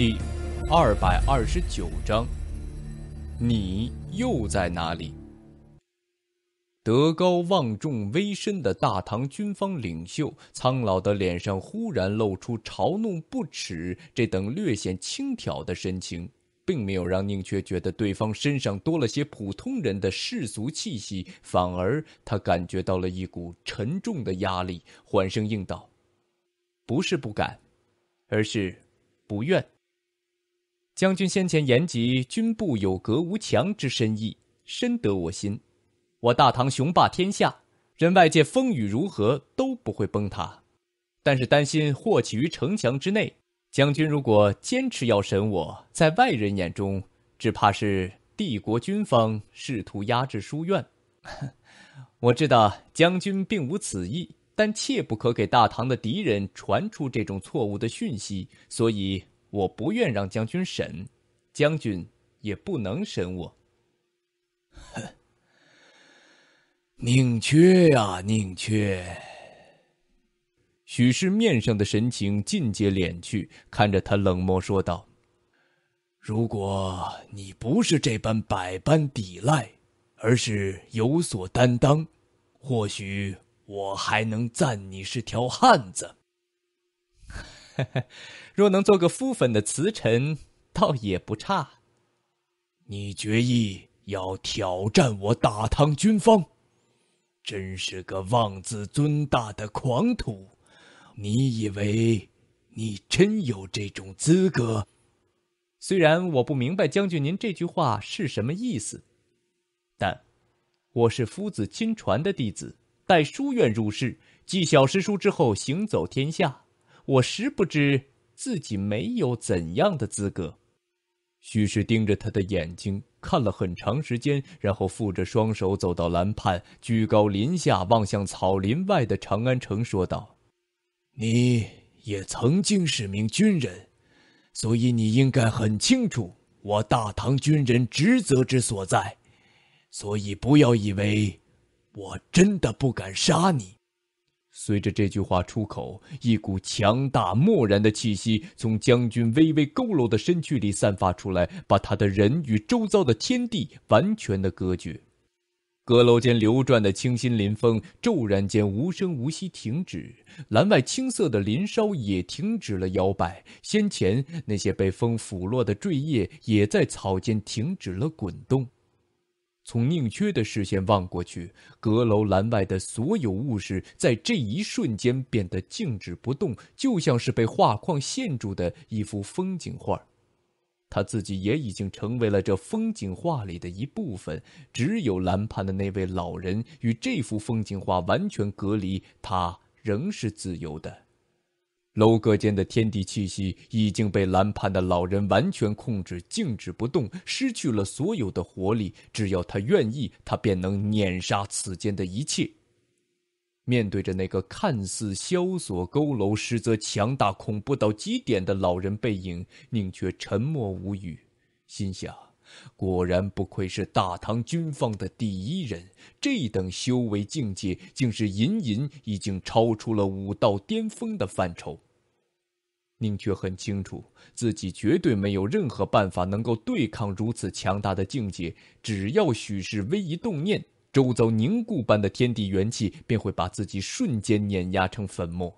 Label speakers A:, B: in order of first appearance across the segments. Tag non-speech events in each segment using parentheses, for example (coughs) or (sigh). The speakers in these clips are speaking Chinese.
A: 第二百二十九章，你又在哪里？德高望重、威深的大唐军方领袖，苍老的脸上忽然露出嘲弄、不耻这等略显轻佻的神情，并没有让宁缺觉得对方身上多了些普通人的世俗气息，反而他感觉到了一股沉重的压力，缓声应道：“不是不敢，而是不愿。”将军先前言及军部有格无墙之深意，深得我心。我大唐雄霸天下，任外界风雨如何都不会崩塌。但是担心祸起于城墙之内，将军如果坚持要审我，在外人眼中，只怕是帝国军方试图压制书院。(laughs) 我知道将军并无此意，但切不可给大唐的敌人传出这种错误的讯息，所以。我不愿让将军审，将军也不能审我。哼，宁缺呀，宁缺！许氏面上的神情尽皆敛去，看着他冷漠说道：“如果你不是这般百般抵赖，而是有所担当，或许我还能赞你是条汉子。” (laughs) 若能做个夫粉的慈臣，倒也不差。你决意要挑战我大唐军方，真是个妄自尊大的狂徒！你以为你真有这种资格？虽然我不明白将军您这句话是什么意思，但我是夫子亲传的弟子，待书院入世，继小师书之后，行走天下。我实不知自己没有怎样的资格。徐氏盯着他的眼睛看了很长时间，然后负着双手走到栏畔，居高临下望向草林外的长安城，说道：“你也曾经是名军人，所以你应该很清楚我大唐军人职责之所在。所以不要以为我真的不敢杀你。”随着这句话出口，一股强大漠然的气息从将军微微佝偻的身躯里散发出来，把他的人与周遭的天地完全的隔绝。阁楼间流转的清新林风骤然间无声无息停止，栏外青色的林梢也停止了摇摆，先前那些被风拂落的坠叶也在草间停止了滚动。从宁缺的视线望过去，阁楼栏外的所有物事在这一瞬间变得静止不动，就像是被画框限住的一幅风景画。他自己也已经成为了这风景画里的一部分。只有栏畔的那位老人与这幅风景画完全隔离，他仍是自由的。楼阁间的天地气息已经被蓝判的老人完全控制，静止不动，失去了所有的活力。只要他愿意，他便能碾杀此间的一切。面对着那个看似萧索佝偻，实则强大恐怖到极点的老人背影，宁缺沉默无语，心想。果然不愧是大唐军方的第一人，这等修为境界，竟是隐隐已经超出了武道巅峰的范畴。宁缺很清楚，自己绝对没有任何办法能够对抗如此强大的境界。只要许氏微一动念，周遭凝固般的天地元气便会把自己瞬间碾压成粉末。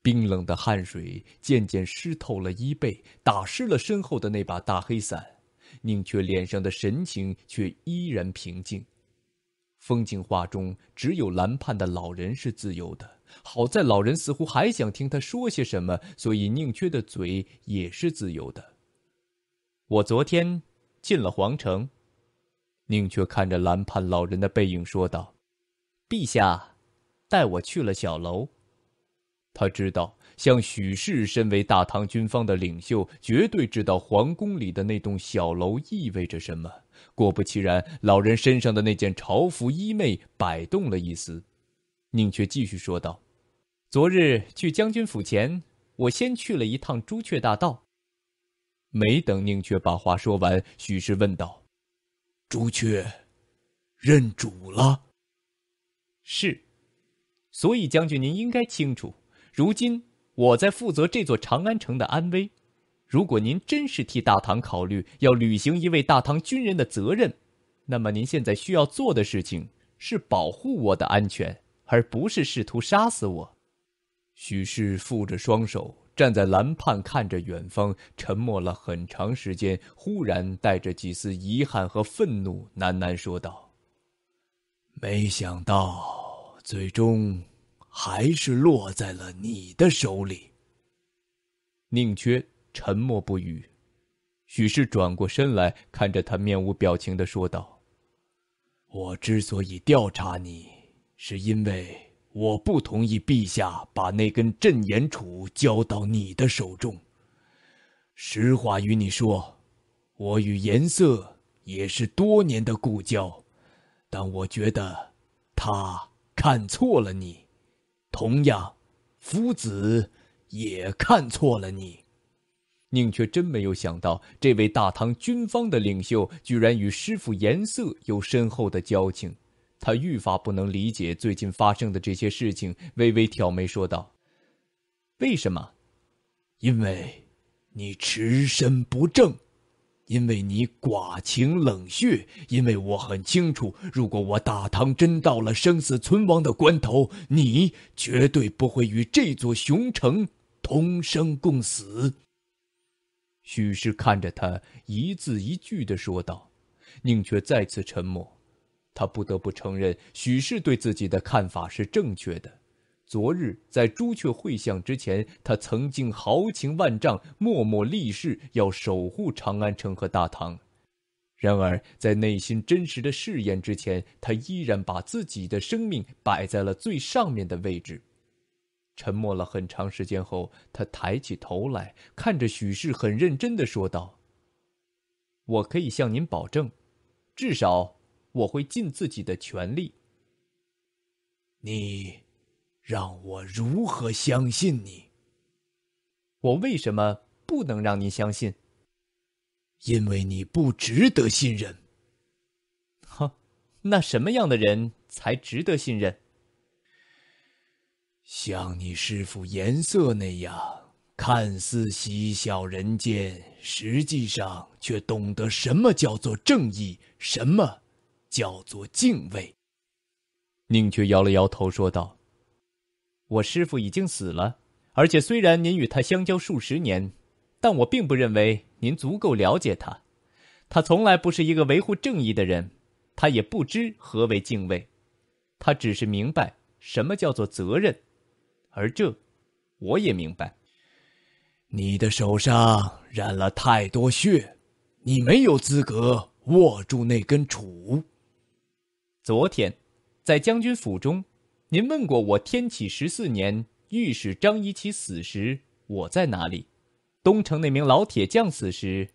A: 冰冷的汗水渐渐湿透了衣背，打湿了身后的那把大黑伞。宁缺脸上的神情却依然平静。风景画中只有蓝盼的老人是自由的，好在老人似乎还想听他说些什么，所以宁缺的嘴也是自由的。我昨天进了皇城，宁缺看着蓝盼老人的背影说道：“陛下带我去了小楼，他知道。”像许氏身为大唐军方的领袖，绝对知道皇宫里的那栋小楼意味着什么。果不其然，老人身上的那件朝服衣袂摆动了一丝。宁缺继续说道：“昨日去将军府前，我先去了一趟朱雀大道。”没等宁缺把话说完，许氏问道：“朱雀，认主了？”“是。”“所以将军，您应该清楚，如今。”我在负责这座长安城的安危，如果您真是替大唐考虑，要履行一位大唐军人的责任，那么您现在需要做的事情是保护我的安全，而不是试图杀死我。许氏负着双手，站在栏畔看着远方，沉默了很长时间，忽然带着几丝遗憾和愤怒，喃喃说道：“没想到，最终。”还是落在了你的手里。宁缺沉默不语，许是转过身来看着他，面无表情的说道：“我之所以调查你，是因为我不同意陛下把那根镇炎杵交到你的手中。实话与你说，我与颜瑟也是多年的故交，但我觉得他看错了你。”同样，夫子也看错了你。宁缺真没有想到，这位大唐军方的领袖居然与师傅颜瑟有深厚的交情。他愈发不能理解最近发生的这些事情，微微挑眉说道：“为什么？因为，你持身不正。”因为你寡情冷血，因为我很清楚，如果我大唐真到了生死存亡的关头，你绝对不会与这座雄城同生共死。许氏看着他，一字一句的说道：“宁缺再次沉默，他不得不承认许氏对自己的看法是正确的。”昨日在朱雀会相之前，他曾经豪情万丈，默默立誓要守护长安城和大唐。然而，在内心真实的誓言之前，他依然把自己的生命摆在了最上面的位置。沉默了很长时间后，他抬起头来，看着许氏，很认真的说道：“我可以向您保证，至少我会尽自己的全力。”你。让我如何相信你？我为什么不能让您相信？因为你不值得信任。哼，那什么样的人才值得信任？像你师傅颜瑟那样，看似嬉笑人间，实际上却懂得什么叫做正义，什么叫做敬畏。宁缺摇了摇头说道。我师父已经死了，而且虽然您与他相交数十年，但我并不认为您足够了解他。他从来不是一个维护正义的人，他也不知何为敬畏，他只是明白什么叫做责任，而这，我也明白。你的手上染了太多血，你没有资格握住那根杵。昨天，在将军府中。您问过我，天启十四年御史张一琦死时，我在哪里？东城那名老铁匠死时，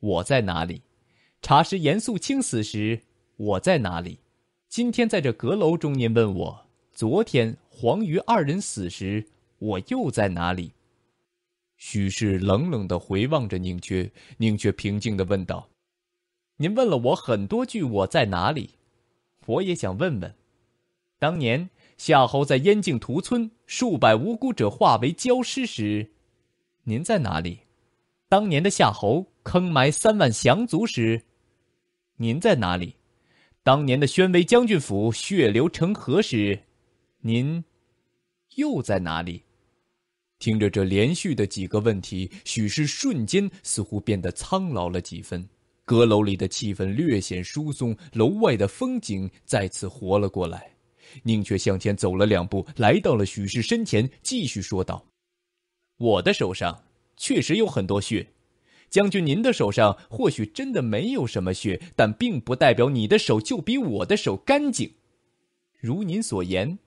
A: 我在哪里？查实严肃清死时，我在哪里？今天在这阁楼中，您问我，昨天黄鱼二人死时，我又在哪里？许氏冷冷的回望着宁缺，宁缺平静的问道：“您问了我很多句我在哪里，我也想问问，当年。”夏侯在燕境屠村，数百无辜者化为焦尸时，您在哪里？当年的夏侯坑埋三万降卒时，您在哪里？当年的宣威将军府血流成河时，您又在哪里？听着这连续的几个问题，许氏瞬间似乎变得苍老了几分。阁楼里的气氛略显疏松，楼外的风景再次活了过来。宁却向前走了两步，来到了许氏身前，继续说道：“我的手上确实有很多血。将军您的手上或许真的没有什么血，但并不代表你的手就比我的手干净。如您所言，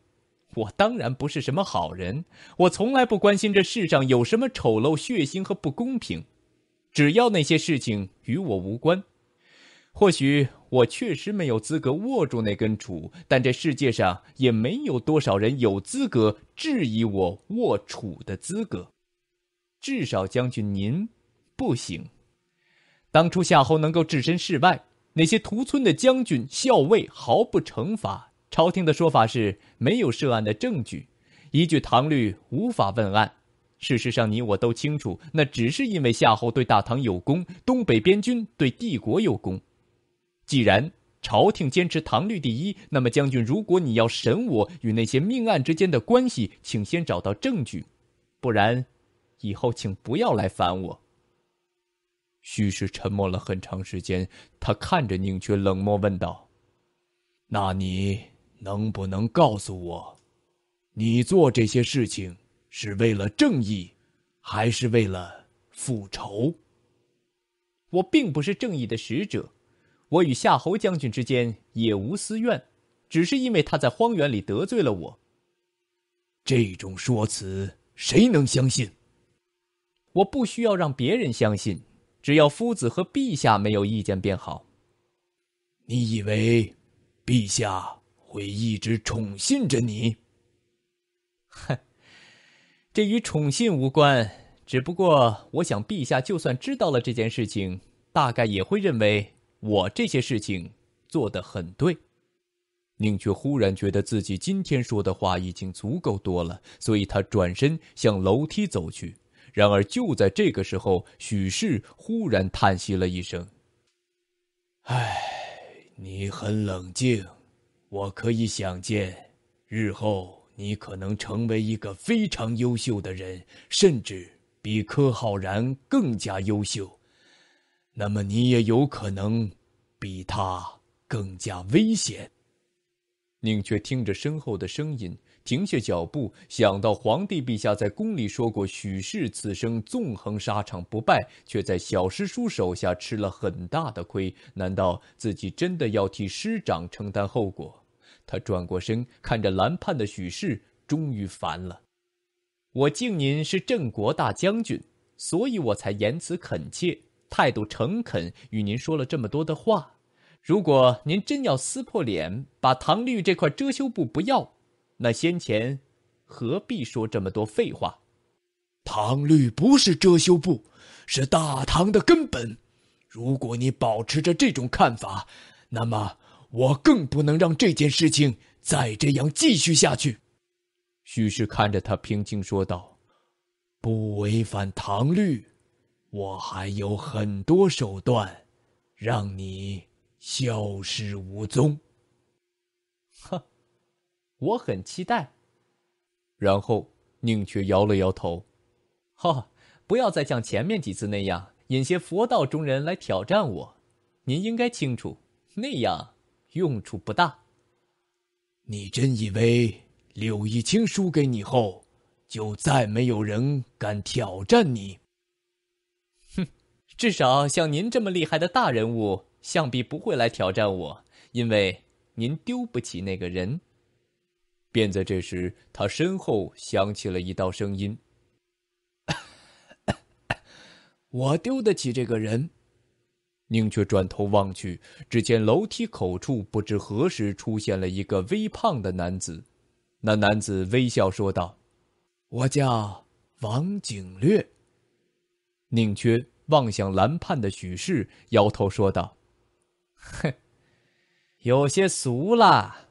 A: 我当然不是什么好人。我从来不关心这世上有什么丑陋、血腥和不公平，只要那些事情与我无关。”或许我确实没有资格握住那根杵，但这世界上也没有多少人有资格质疑我握杵的资格。至少将军您，不行。当初夏侯能够置身事外，那些屠村的将军校尉毫不惩罚。朝廷的说法是没有涉案的证据，依据唐律无法问案。事实上，你我都清楚，那只是因为夏侯对大唐有功，东北边军对帝国有功。既然朝廷坚持唐律第一，那么将军，如果你要审我与那些命案之间的关系，请先找到证据，不然，以后请不要来烦我。徐氏沉默了很长时间，他看着宁缺，冷漠问道：“那你能不能告诉我，你做这些事情是为了正义，还是为了复仇？”我并不是正义的使者。我与夏侯将军之间也无私怨，只是因为他在荒原里得罪了我。这种说辞谁能相信？我不需要让别人相信，只要夫子和陛下没有意见便好。你以为，陛下会一直宠信着你？(laughs) 哼，这与宠信无关，只不过我想，陛下就算知道了这件事情，大概也会认为。我这些事情做得很对。宁缺忽然觉得自己今天说的话已经足够多了，所以他转身向楼梯走去。然而就在这个时候，许氏忽然叹息了一声：“唉，你很冷静，我可以想见，日后你可能成为一个非常优秀的人，甚至比柯浩然更加优秀。”那么你也有可能，比他更加危险。宁缺听着身后的声音，停下脚步，想到皇帝陛下在宫里说过：“许氏此生纵横沙场不败，却在小师叔手下吃了很大的亏。”难道自己真的要替师长承担后果？他转过身，看着蓝判的许氏，终于烦了。我敬您是镇国大将军，所以我才言辞恳切。态度诚恳，与您说了这么多的话。如果您真要撕破脸，把唐律这块遮羞布不要，那先前何必说这么多废话？唐律不是遮羞布，是大唐的根本。如果你保持着这种看法，那么我更不能让这件事情再这样继续下去。”许氏看着他，平静说道：“不违反唐律。”我还有很多手段，让你消失无踪。(laughs) 哼，我很期待。然后宁缺摇了摇头，哈，不要再像前面几次那样引些佛道中人来挑战我。您应该清楚，那样用处不大。你真以为柳一清输给你后，就再没有人敢挑战你？至少像您这么厉害的大人物，想必不会来挑战我，因为您丢不起那个人。便在这时，他身后响起了一道声音：“ (coughs) 我丢得起这个人。”宁缺转头望去，只见楼梯口处不知何时出现了一个微胖的男子。那男子微笑说道：“我叫王景略。”宁缺。望向蓝盼的许氏，摇头说道：“ (laughs) 哼，有些俗了。”